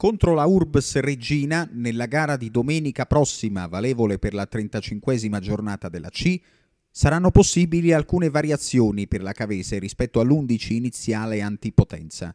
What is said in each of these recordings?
Contro la Urbs Regina, nella gara di domenica prossima, valevole per la 35esima giornata della C, saranno possibili alcune variazioni per la Cavese rispetto all'11 iniziale antipotenza.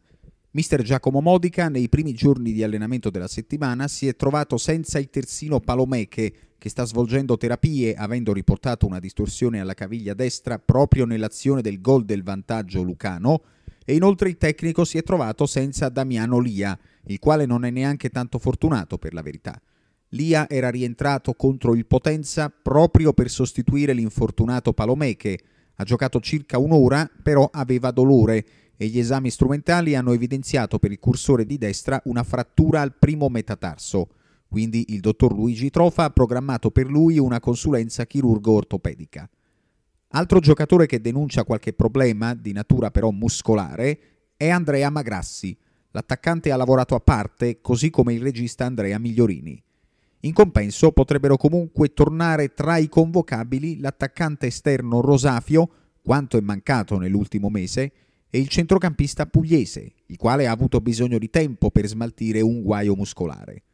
Mister Giacomo Modica nei primi giorni di allenamento della settimana si è trovato senza il terzino Palomeche che sta svolgendo terapie avendo riportato una distorsione alla caviglia destra proprio nell'azione del gol del vantaggio lucano e inoltre il tecnico si è trovato senza Damiano Lia, il quale non è neanche tanto fortunato per la verità. Lia era rientrato contro il Potenza proprio per sostituire l'infortunato Palomeche. Ha giocato circa un'ora, però aveva dolore e gli esami strumentali hanno evidenziato per il cursore di destra una frattura al primo metatarso. Quindi il dottor Luigi Trofa ha programmato per lui una consulenza chirurgo-ortopedica. Altro giocatore che denuncia qualche problema, di natura però muscolare, è Andrea Magrassi. L'attaccante ha lavorato a parte, così come il regista Andrea Migliorini. In compenso potrebbero comunque tornare tra i convocabili l'attaccante esterno Rosafio, quanto è mancato nell'ultimo mese, e il centrocampista pugliese, il quale ha avuto bisogno di tempo per smaltire un guaio muscolare.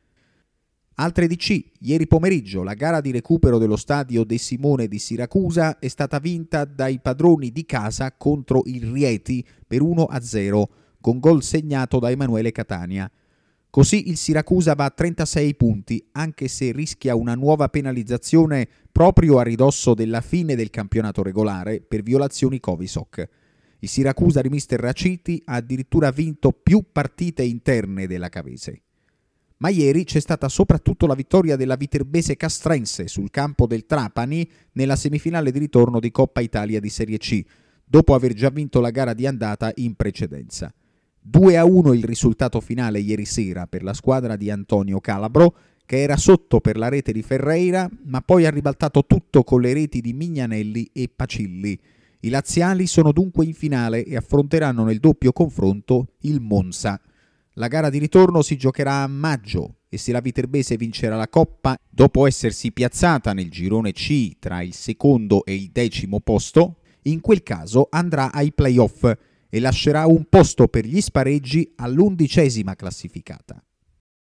Altre DC, ieri pomeriggio la gara di recupero dello stadio De Simone di Siracusa è stata vinta dai padroni di casa contro il Rieti per 1-0 con gol segnato da Emanuele Catania. Così il Siracusa va a 36 punti, anche se rischia una nuova penalizzazione proprio a ridosso della fine del campionato regolare per violazioni Covisoc. Il Siracusa di Mister Raciti ha addirittura vinto più partite interne della Cavese. Ma ieri c'è stata soprattutto la vittoria della Viterbese Castrense sul campo del Trapani nella semifinale di ritorno di Coppa Italia di Serie C, dopo aver già vinto la gara di andata in precedenza. 2 a 1 il risultato finale ieri sera per la squadra di Antonio Calabro, che era sotto per la rete di Ferreira, ma poi ha ribaltato tutto con le reti di Mignanelli e Pacilli. I laziali sono dunque in finale e affronteranno nel doppio confronto il Monza. La gara di ritorno si giocherà a maggio e se la Viterbese vincerà la Coppa, dopo essersi piazzata nel girone C tra il secondo e il decimo posto, in quel caso andrà ai playoff e lascerà un posto per gli spareggi all'undicesima classificata.